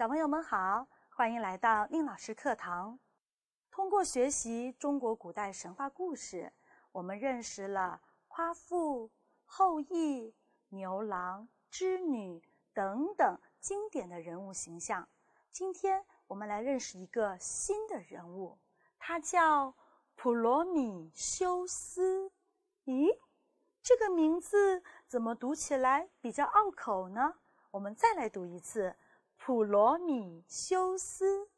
小朋友们好，欢迎来到宁老师课堂。通过学习中国古代神话故事，我们认识了夸父、后羿、牛郎、织女等等经典的人物形象。今天我们来认识一个新的人物，他叫普罗米修斯。咦，这个名字怎么读起来比较拗口呢？我们再来读一次。普罗米修斯，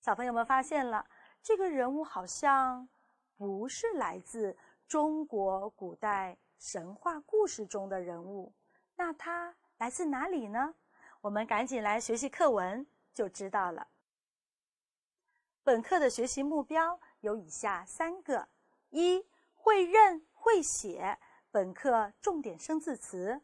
小朋友们发现了这个人物好像不是来自中国古代神话故事中的人物，那他来自哪里呢？我们赶紧来学习课文就知道了。本课的学习目标有以下三个：一、会认会写本课重点生字词；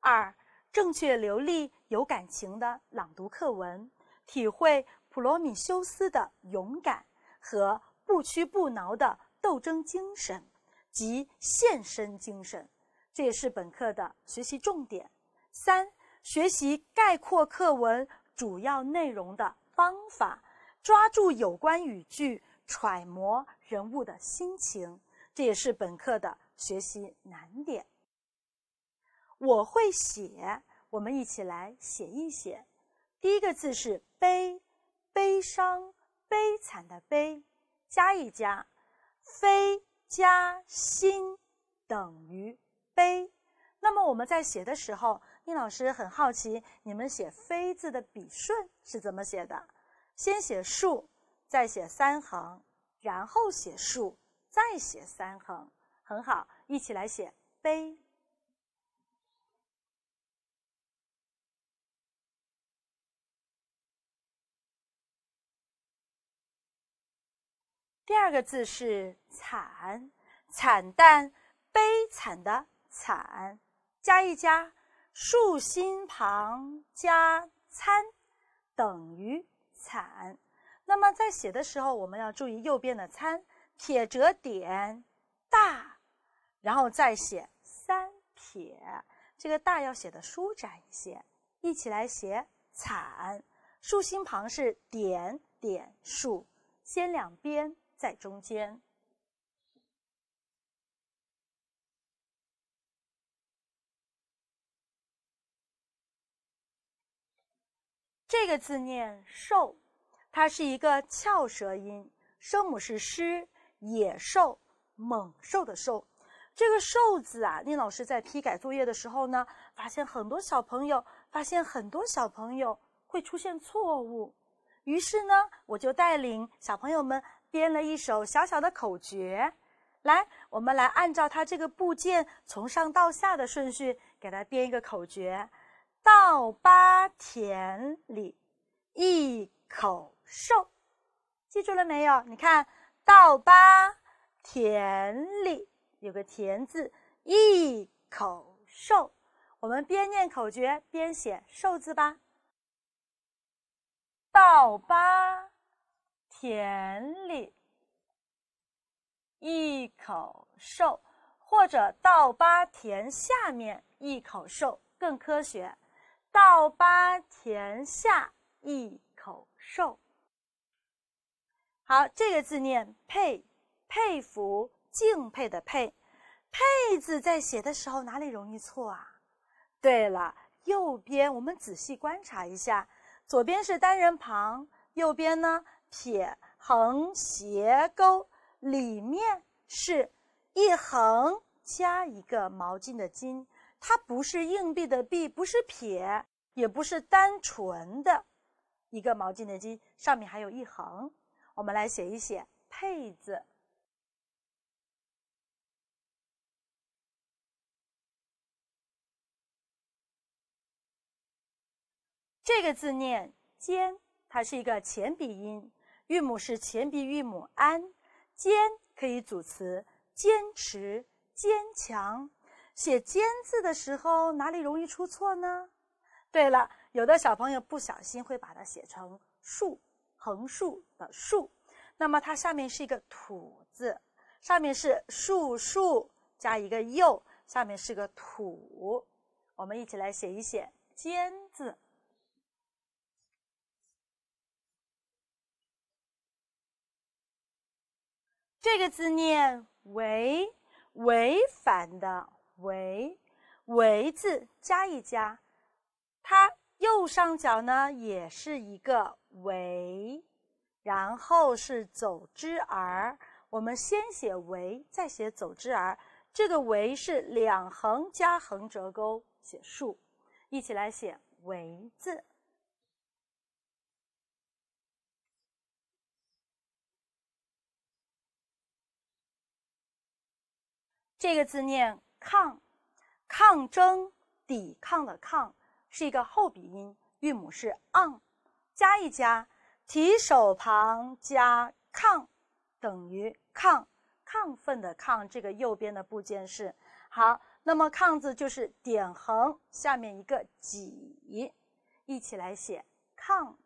二、正确、流利、有感情的朗读课文，体会普罗米修斯的勇敢和不屈不挠的斗争精神及献身精神，这也是本课的学习重点。三、学习概括课文主要内容的方法，抓住有关语句，揣摩人物的心情，这也是本课的学习难点。我会写，我们一起来写一写。第一个字是悲，悲伤、悲惨的悲，加一加，非加心等于悲。那么我们在写的时候，宁老师很好奇，你们写飞字的笔顺是怎么写的？先写竖，再写三横，然后写竖，再写三横。很好，一起来写悲。第二个字是惨，惨淡、悲惨的惨，加一加，竖心旁加参，等于惨。那么在写的时候，我们要注意右边的参，撇折点大，然后再写三撇，这个大要写的舒展一些。一起来写惨，竖心旁是点点竖，先两边。在中间，这个字念“兽”，它是一个翘舌音，声母是狮”，野兽、猛兽的“兽”。这个“兽”字啊，宁老师在批改作业的时候呢，发现很多小朋友发现很多小朋友会出现错误，于是呢，我就带领小朋友们。编了一首小小的口诀，来，我们来按照它这个部件从上到下的顺序，给它编一个口诀：倒八田里一口瘦，记住了没有？你看，倒八田里有个田字，一口瘦。我们边念口诀边写瘦字吧。稻八。田里一口兽，或者稻巴田下面一口兽更科学。稻巴田下一口兽。好，这个字念佩，佩服、敬佩的佩。佩字在写的时候哪里容易错啊？对了，右边我们仔细观察一下，左边是单人旁，右边呢？撇横斜钩，里面是一横加一个毛巾的巾，它不是硬币的币，不是撇，也不是单纯的一个毛巾的巾，上面还有一横。我们来写一写“配”字。这个字念“尖”，它是一个前鼻音。韵母是前鼻韵母 an，坚可以组词坚持、坚强。写坚字的时候，哪里容易出错呢？对了，有的小朋友不小心会把它写成竖横竖的竖，那么它下面是一个土字，上面是竖竖加一个又”，下面是个土。我们一起来写一写坚字。这个字念违，违反的违，违字加一加，它右上角呢也是一个违，然后是走之儿。我们先写违，再写走之儿。这个违是两横加横折钩写竖，一起来写违字。这个字念抗，抗争、抵抗的抗是一个后鼻音，韵母是 ang，加一加提手旁加抗等于抗，亢奋的亢这个右边的部件是好，那么抗字就是点横下面一个几，一起来写抗。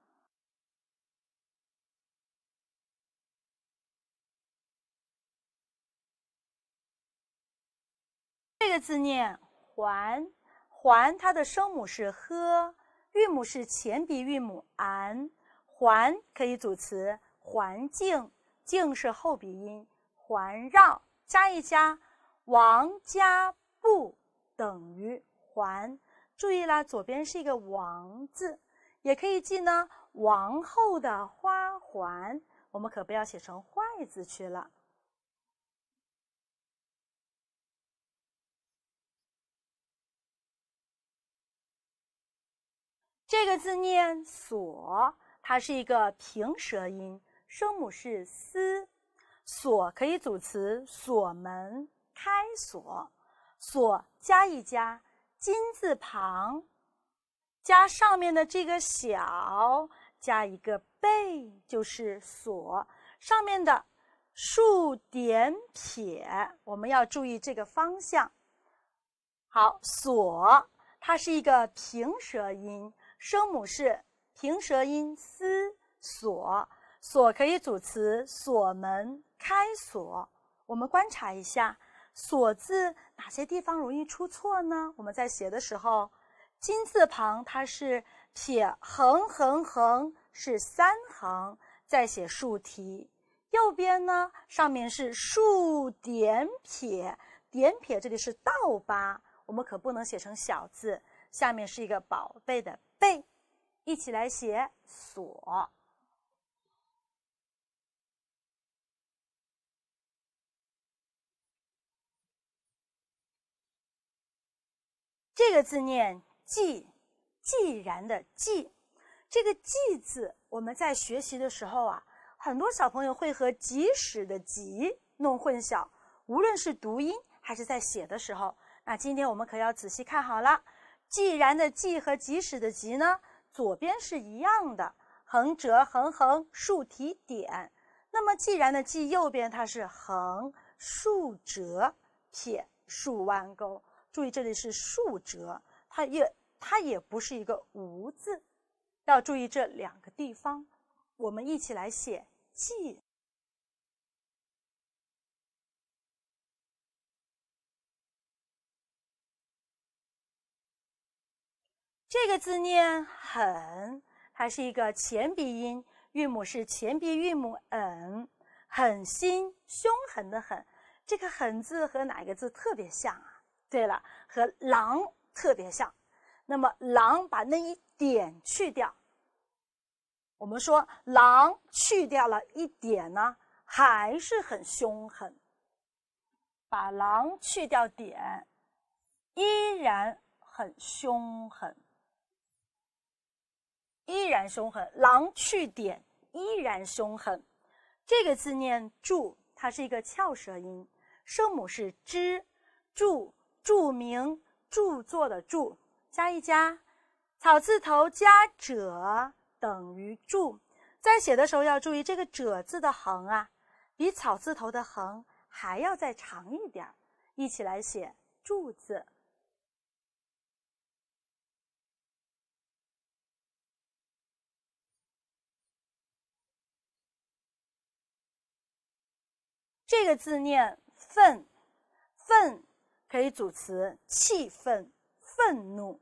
这个字念环，环它的声母是 h，韵母是前鼻韵母 an。环可以组词环境，境是后鼻音。环绕，加一加王加不等于环。注意啦，左边是一个王字，也可以记呢。王后的花环，我们可不要写成坏字去了。这个字念“锁”，它是一个平舌音，声母是“思”。锁可以组词：锁门、开锁。锁加一加，金字旁，加上面的这个“小”，加一个“贝”，就是“锁”。上面的竖点撇，我们要注意这个方向。好，锁它是一个平舌音。声母是平舌音“思”，“锁”可以组词“锁门”“开锁”。我们观察一下“锁”字哪些地方容易出错呢？我们在写的时候，金字旁它是撇、横、横、横，是三横，再写竖提。右边呢，上面是竖、点、撇，点、撇这里是倒八，我们可不能写成小字。下面是一个宝贝的。背，一起来写“所”。这个字念“既”，既然的“既”。这个“既”字，我们在学习的时候啊，很多小朋友会和“即使”的“即”弄混淆。无论是读音还是在写的时候，那今天我们可要仔细看好了。既然的“既”和即使的“即”呢，左边是一样的，横折、横横、竖提点。那么既然的“既”右边它是横、竖折、撇、竖弯钩。注意这里是竖折，它也它也不是一个无字，要注意这两个地方。我们一起来写“既”。这个字念狠，它是一个前鼻音，韵母是前鼻韵母 “n”。狠心、凶狠的狠，这个“狠”字和哪一个字特别像啊？对了，和“狼”特别像。那么“狼”把那一点去掉，我们说“狼”去掉了一点呢，还是很凶狠。把“狼”去掉点，依然很凶狠。依然凶狠，狼去点依然凶狠。这个字念“著”，它是一个翘舌音，声母是支，柱，著，名、著作的“著”，加一加，草字头加“者”等于“著”。在写的时候要注意这个“者”字的横啊，比草字头的横还要再长一点儿。一起来写“著”字。这个字念愤，愤可以组词，气愤、愤怒。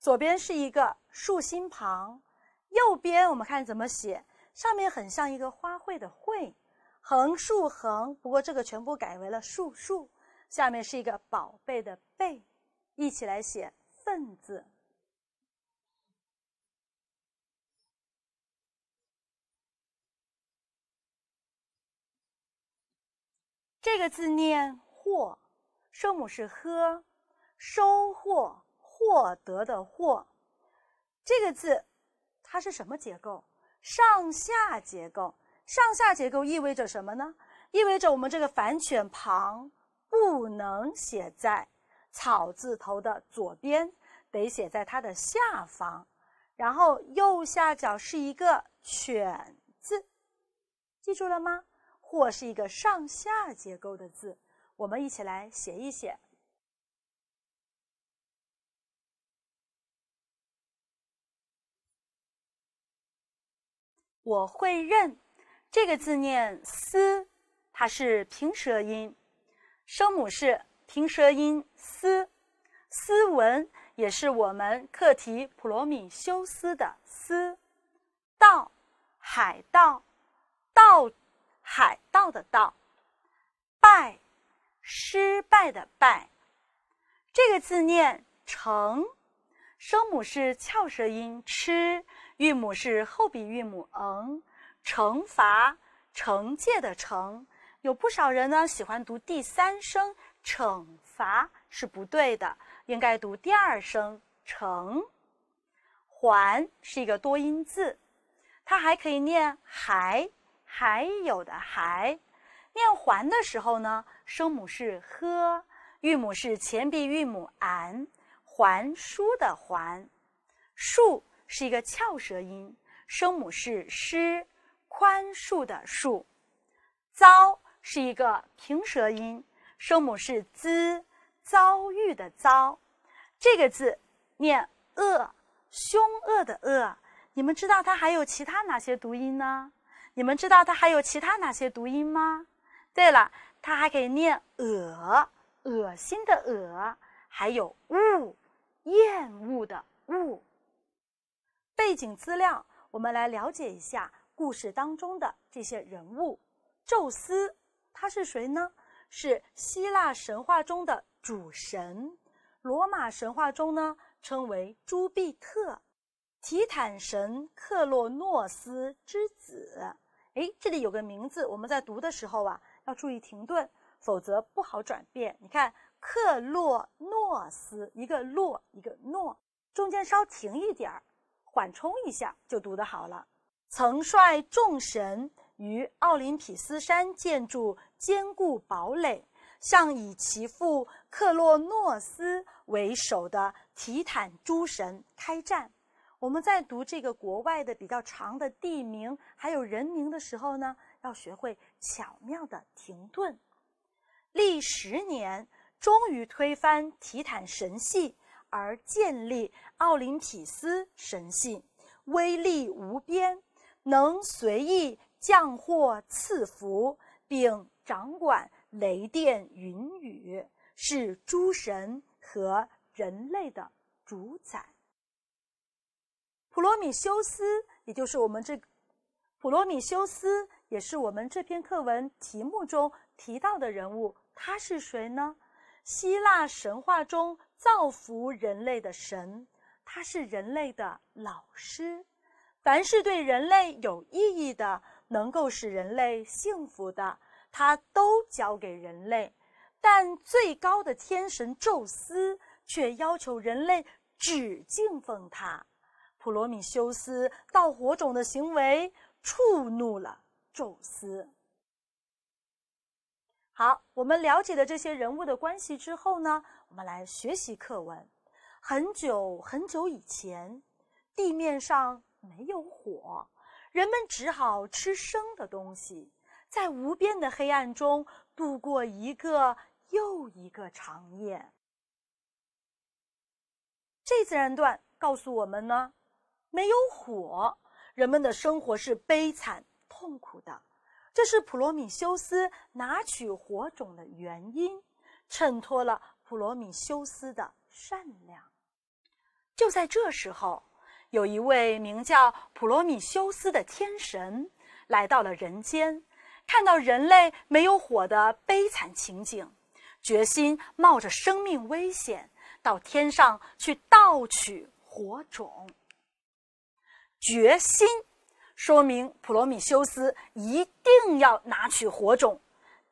左边是一个竖心旁，右边我们看怎么写，上面很像一个花卉的“卉”，横竖横，不过这个全部改为了竖竖。下面是一个宝贝的“贝”，一起来写“愤”字。这个字念获，声母是 h，收获、获得的获。这个字它是什么结构？上下结构。上下结构意味着什么呢？意味着我们这个反犬旁不能写在草字头的左边，得写在它的下方。然后右下角是一个犬字，记住了吗？或是一个上下结构的字，我们一起来写一写。我会认这个字，念“思”，它是平舌音，声母是平舌音“思”。斯文也是我们课题《普罗米修斯》的“斯”。道，海盗，盗。海盗的“盗”，败，失败的“败”，这个字念“成，声母是翘舌音 “ch”，韵母是后鼻韵母嗯，n g 惩罚、惩戒的“惩”，有不少人呢喜欢读第三声，惩罚是不对的，应该读第二声“惩”。还是一个多音字，它还可以念“还”。还有的还，念“还”的时候呢，声母是 h，韵母是前鼻韵母 an。还书的“还”，树是一个翘舌音，声母是 sh，宽恕的“恕”。遭是一个平舌音，声母是 z，遭遇的“遭”。这个字念恶，凶恶的“恶”。你们知道它还有其他哪些读音呢？你们知道它还有其他哪些读音吗？对了，它还可以念恶，恶心的恶，还有恶，厌恶的恶。背景资料，我们来了解一下故事当中的这些人物。宙斯，他是谁呢？是希腊神话中的主神，罗马神话中呢称为朱庇特，提坦神克洛诺斯之子。哎，这里有个名字，我们在读的时候啊，要注意停顿，否则不好转变。你看，克洛诺斯，一个洛，一个诺，中间稍停一点儿，缓冲一下，就读得好了。曾率众神于奥林匹斯山建筑坚固堡垒，向以其父克洛诺斯为首的提坦诸神开战。我们在读这个国外的比较长的地名还有人名的时候呢，要学会巧妙的停顿。历十年，终于推翻提坦神系，而建立奥林匹斯神系，威力无边，能随意降祸赐福，并掌管雷电云雨，是诸神和人类的主宰。普罗米修斯，也就是我们这普罗米修斯，也是我们这篇课文题目中提到的人物。他是谁呢？希腊神话中造福人类的神，他是人类的老师。凡是对人类有意义的，能够使人类幸福的，他都教给人类。但最高的天神宙斯却要求人类只敬奉他。普罗米修斯盗火种的行为触怒了宙斯。好，我们了解了这些人物的关系之后呢，我们来学习课文。很久很久以前，地面上没有火，人们只好吃生的东西，在无边的黑暗中度过一个又一个长夜。这自然段告诉我们呢。没有火，人们的生活是悲惨、痛苦的。这是普罗米修斯拿取火种的原因，衬托了普罗米修斯的善良。就在这时候，有一位名叫普罗米修斯的天神来到了人间，看到人类没有火的悲惨情景，决心冒着生命危险到天上去盗取火种。决心说明普罗米修斯一定要拿取火种，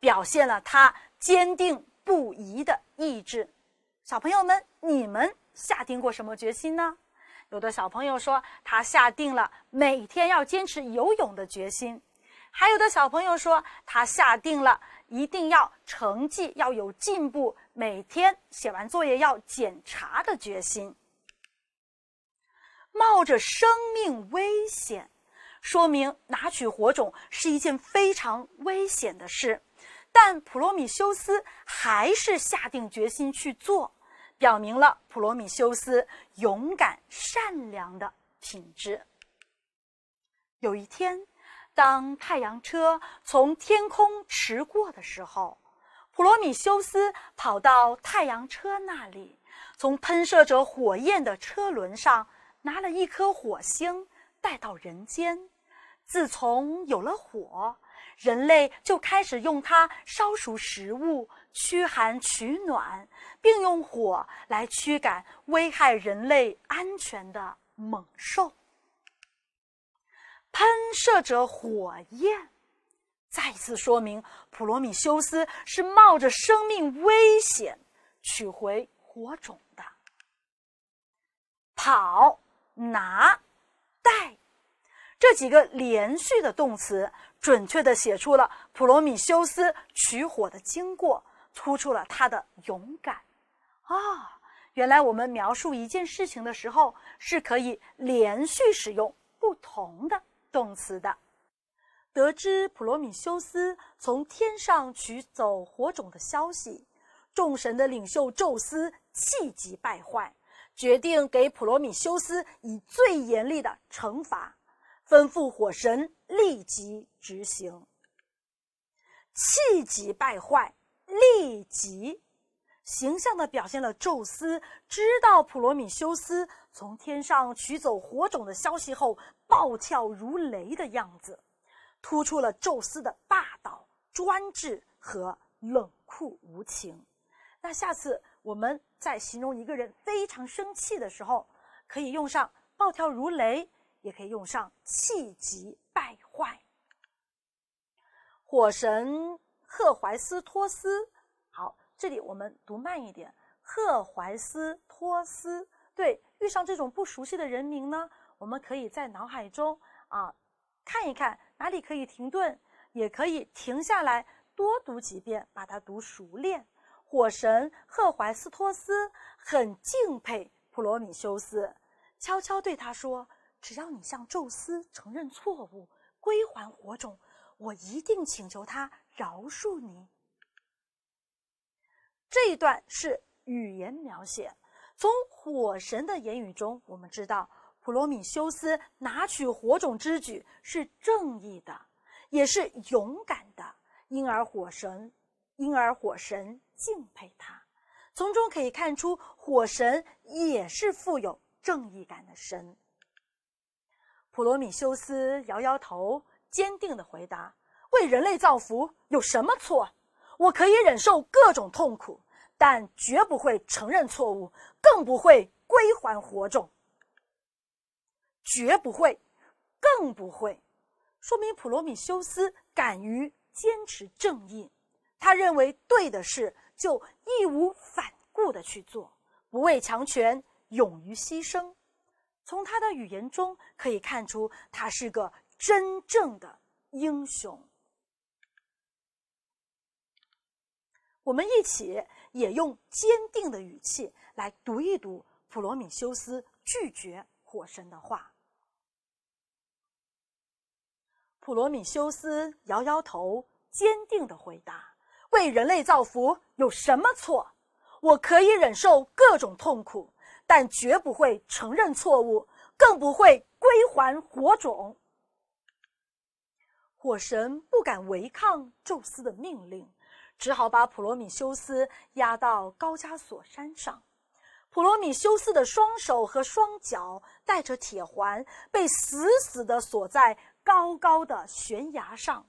表现了他坚定不移的意志。小朋友们，你们下定过什么决心呢？有的小朋友说他下定了每天要坚持游泳的决心，还有的小朋友说他下定了一定要成绩要有进步，每天写完作业要检查的决心。冒着生命危险，说明拿取火种是一件非常危险的事，但普罗米修斯还是下定决心去做，表明了普罗米修斯勇敢善良的品质。有一天，当太阳车从天空驰过的时候，普罗米修斯跑到太阳车那里，从喷射着火焰的车轮上。拿了一颗火星带到人间。自从有了火，人类就开始用它烧熟食物、驱寒取暖，并用火来驱赶危害人类安全的猛兽。喷射着火焰，再一次说明普罗米修斯是冒着生命危险取回火种的。跑。拿、带，这几个连续的动词，准确的写出了普罗米修斯取火的经过，突出了他的勇敢。啊，原来我们描述一件事情的时候，是可以连续使用不同的动词的。得知普罗米修斯从天上取走火种的消息，众神的领袖宙斯气急败坏。决定给普罗米修斯以最严厉的惩罚，吩咐火神立即执行。气急败坏，立即，形象的表现了宙斯知道普罗米修斯从天上取走火种的消息后暴跳如雷的样子，突出了宙斯的霸道、专制和冷酷无情。那下次我们。在形容一个人非常生气的时候，可以用上“暴跳如雷”，也可以用上“气急败坏”。火神赫淮斯托斯，好，这里我们读慢一点。赫淮斯托斯，对，遇上这种不熟悉的人名呢，我们可以在脑海中啊看一看哪里可以停顿，也可以停下来多读几遍，把它读熟练。火神赫淮斯托斯很敬佩普罗米修斯，悄悄对他说：“只要你向宙斯承认错误，归还火种，我一定请求他饶恕你。”这一段是语言描写。从火神的言语中，我们知道普罗米修斯拿取火种之举是正义的，也是勇敢的，因而火神。因而，火神敬佩他。从中可以看出，火神也是富有正义感的神。普罗米修斯摇摇头，坚定的回答：“为人类造福有什么错？我可以忍受各种痛苦，但绝不会承认错误，更不会归还火种。绝不会，更不会。”说明普罗米修斯敢于坚持正义。他认为对的事，就义无反顾的去做，不畏强权，勇于牺牲。从他的语言中可以看出，他是个真正的英雄。我们一起也用坚定的语气来读一读普罗米修斯拒绝火神的话。普罗米修斯摇摇头，坚定的回答。被人类造福有什么错？我可以忍受各种痛苦，但绝不会承认错误，更不会归还火种。火神不敢违抗宙斯的命令，只好把普罗米修斯压到高加索山上。普罗米修斯的双手和双脚带着铁环，被死死的锁在高高的悬崖上，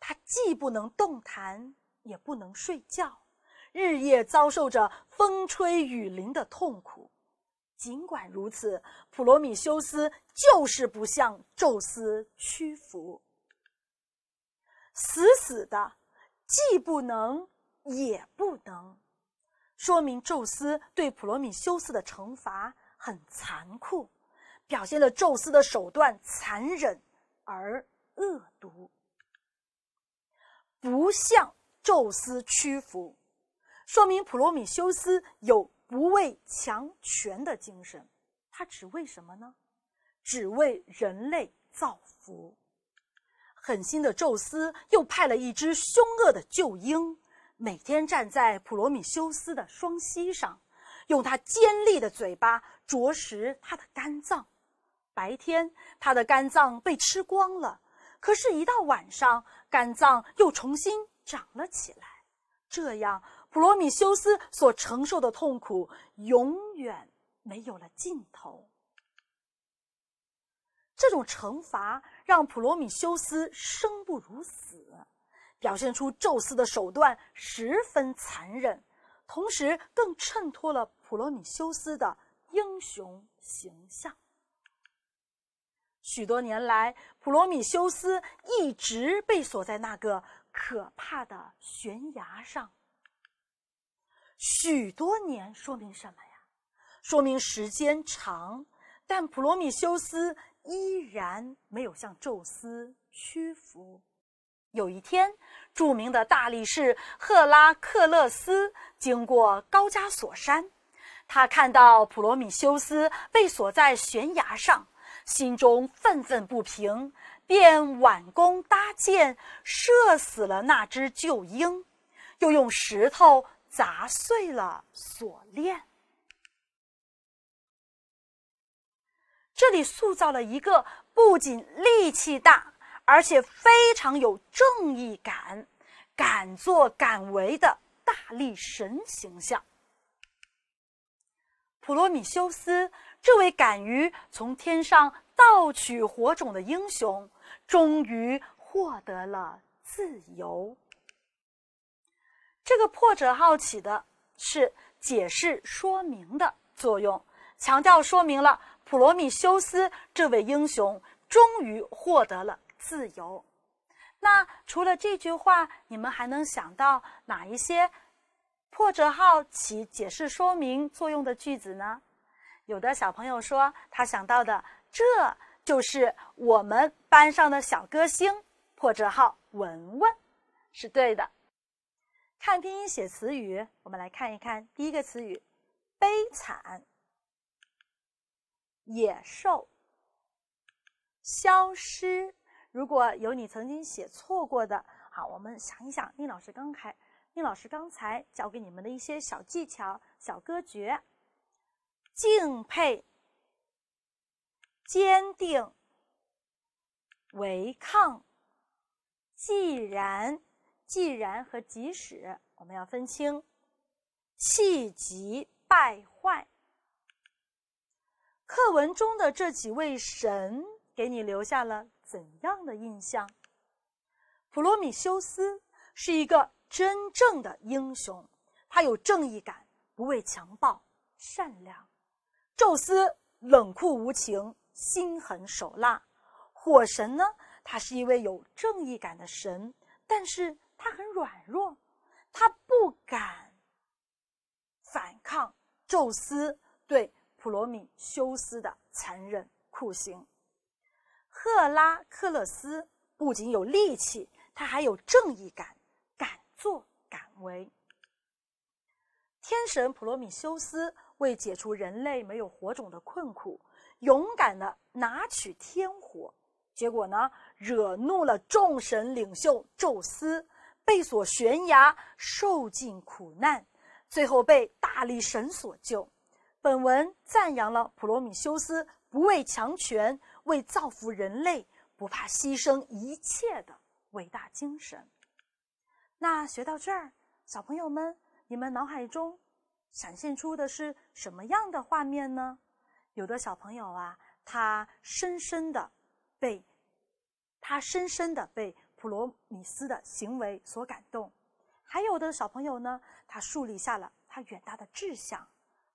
他既不能动弹。也不能睡觉，日夜遭受着风吹雨淋的痛苦。尽管如此，普罗米修斯就是不向宙斯屈服，死死的，既不能，也不能。说明宙斯对普罗米修斯的惩罚很残酷，表现了宙斯的手段残忍而恶毒，不像。宙斯屈服，说明普罗米修斯有不畏强权的精神。他只为什么呢？只为人类造福。狠心的宙斯又派了一只凶恶的鹫鹰，每天站在普罗米修斯的双膝上，用他尖利的嘴巴啄食他的肝脏。白天，他的肝脏被吃光了；可是，一到晚上，肝脏又重新。长了起来，这样普罗米修斯所承受的痛苦永远没有了尽头。这种惩罚让普罗米修斯生不如死，表现出宙斯的手段十分残忍，同时更衬托了普罗米修斯的英雄形象。许多年来，普罗米修斯一直被锁在那个。可怕的悬崖上，许多年说明什么呀？说明时间长，但普罗米修斯依然没有向宙斯屈服。有一天，著名的大力士赫拉克勒斯经过高加索山，他看到普罗米修斯被锁在悬崖上，心中愤愤不平。便挽弓搭箭，射死了那只鹫鹰，又用石头砸碎了锁链。这里塑造了一个不仅力气大，而且非常有正义感、敢作敢为的大力神形象——普罗米修斯。这位敢于从天上盗取火种的英雄。终于获得了自由。这个破折号起的是解释说明的作用，强调说明了普罗米修斯这位英雄终于获得了自由。那除了这句话，你们还能想到哪一些破折号起解释说明作用的句子呢？有的小朋友说，他想到的这。就是我们班上的小歌星，破折号文文，是对的。看拼音写词语，我们来看一看第一个词语：悲惨、野兽、消失。如果有你曾经写错过的，好，我们想一想，宁老师刚才宁老师刚才教给你们的一些小技巧、小歌诀，敬佩。坚定、违抗，既然、既然和即使，我们要分清。气急败坏。课文中的这几位神给你留下了怎样的印象？普罗米修斯是一个真正的英雄，他有正义感，不畏强暴，善良；宙斯冷酷无情。心狠手辣，火神呢？他是一位有正义感的神，但是他很软弱，他不敢反抗宙斯对普罗米修斯的残忍酷刑。赫拉克勒斯不仅有力气，他还有正义感，敢作敢为。天神普罗米修斯为解除人类没有火种的困苦。勇敢的拿取天火，结果呢，惹怒了众神领袖宙斯，被锁悬崖，受尽苦难，最后被大力神所救。本文赞扬了普罗米修斯不畏强权、为造福人类、不怕牺牲一切的伟大精神。那学到这儿，小朋友们，你们脑海中闪现出的是什么样的画面呢？有的小朋友啊，他深深的被他深深的被普罗米斯的行为所感动；还有的小朋友呢，他树立下了他远大的志向，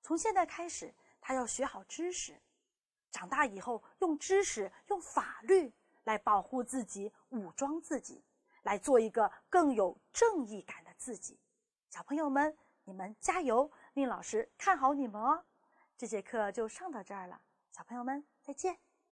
从现在开始，他要学好知识，长大以后用知识、用法律来保护自己、武装自己，来做一个更有正义感的自己。小朋友们，你们加油！宁老师看好你们哦。这节课就上到这儿了，小朋友们再见。